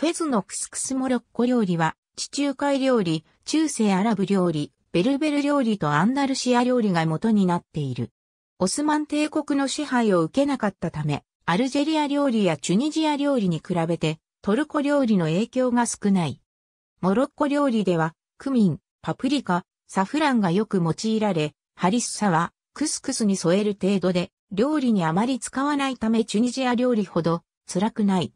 フェズのクスクスモロッコ料理は、地中海料理、中世アラブ料理、ベルベル料理とアンダルシア料理が元になっている。オスマン帝国の支配を受けなかったため、アルジェリア料理やチュニジア料理に比べて、トルコ料理の影響が少ない。モロッコ料理では、クミン、パプリカ、サフランがよく用いられ、ハリッサは、クスクスに添える程度で、料理にあまり使わないためチュニジア料理ほど辛くない。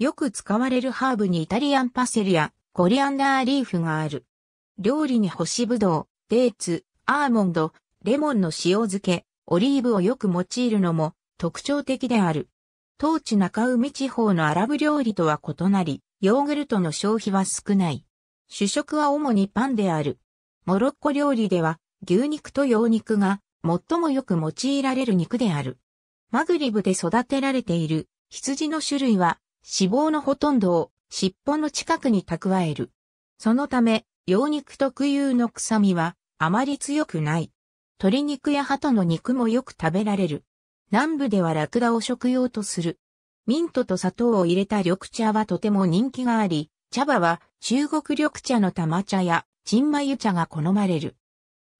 よく使われるハーブにイタリアンパセリやコリアンダーリーフがある。料理に干しぶどう、デーツ、アーモンド、レモンの塩漬け、オリーブをよく用いるのも特徴的である。当地中海地方のアラブ料理とは異なり、ヨーグルトの消費は少ない。主食は主にパンである。モロッコ料理では牛肉と羊肉が最もよく用いられる肉である。マグリブで育てられている羊の種類は脂肪のほとんどを尻尾の近くに蓄える。そのため、羊肉特有の臭みはあまり強くない。鶏肉や鳩の肉もよく食べられる。南部ではラクダを食用とする。ミントと砂糖を入れた緑茶はとても人気があり、茶葉は中国緑茶の玉茶やンマユ茶が好まれる。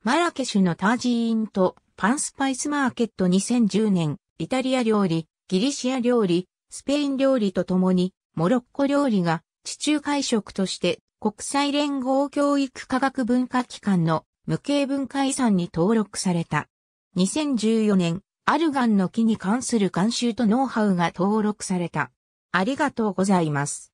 マラケシュのタージーンとパンスパイスマーケット2010年、イタリア料理、ギリシア料理、スペイン料理とともに、モロッコ料理が地中海食として国際連合教育科学文化機関の無形文化遺産に登録された。2014年、アルガンの木に関する慣習とノウハウが登録された。ありがとうございます。